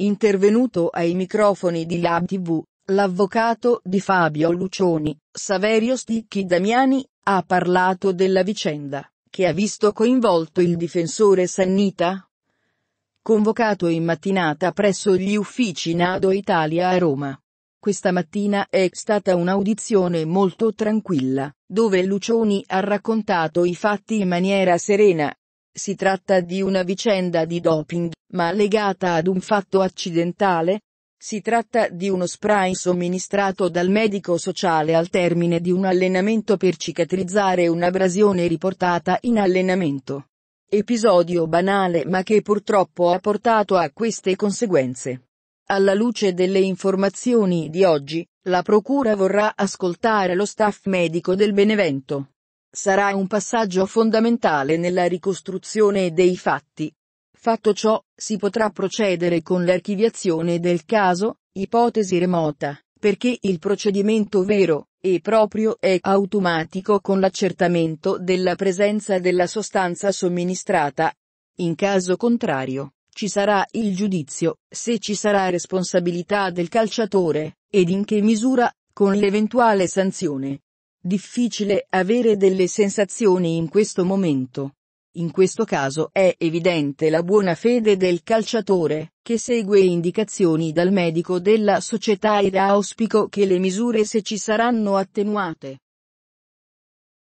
Intervenuto ai microfoni di Lab TV, l'avvocato di Fabio Lucioni, Saverio Sticchi Damiani, ha parlato della vicenda, che ha visto coinvolto il difensore Sannita. Convocato in mattinata presso gli uffici Nado Italia a Roma. Questa mattina è stata un'audizione molto tranquilla, dove Lucioni ha raccontato i fatti in maniera serena, si tratta di una vicenda di doping, ma legata ad un fatto accidentale? Si tratta di uno spray somministrato dal medico sociale al termine di un allenamento per cicatrizzare un'abrasione riportata in allenamento. Episodio banale ma che purtroppo ha portato a queste conseguenze. Alla luce delle informazioni di oggi, la Procura vorrà ascoltare lo staff medico del Benevento. Sarà un passaggio fondamentale nella ricostruzione dei fatti. Fatto ciò, si potrà procedere con l'archiviazione del caso, ipotesi remota, perché il procedimento vero e proprio è automatico con l'accertamento della presenza della sostanza somministrata. In caso contrario, ci sarà il giudizio, se ci sarà responsabilità del calciatore, ed in che misura, con l'eventuale sanzione. Difficile avere delle sensazioni in questo momento. In questo caso è evidente la buona fede del calciatore, che segue indicazioni dal medico della società ed auspico che le misure se ci saranno attenuate.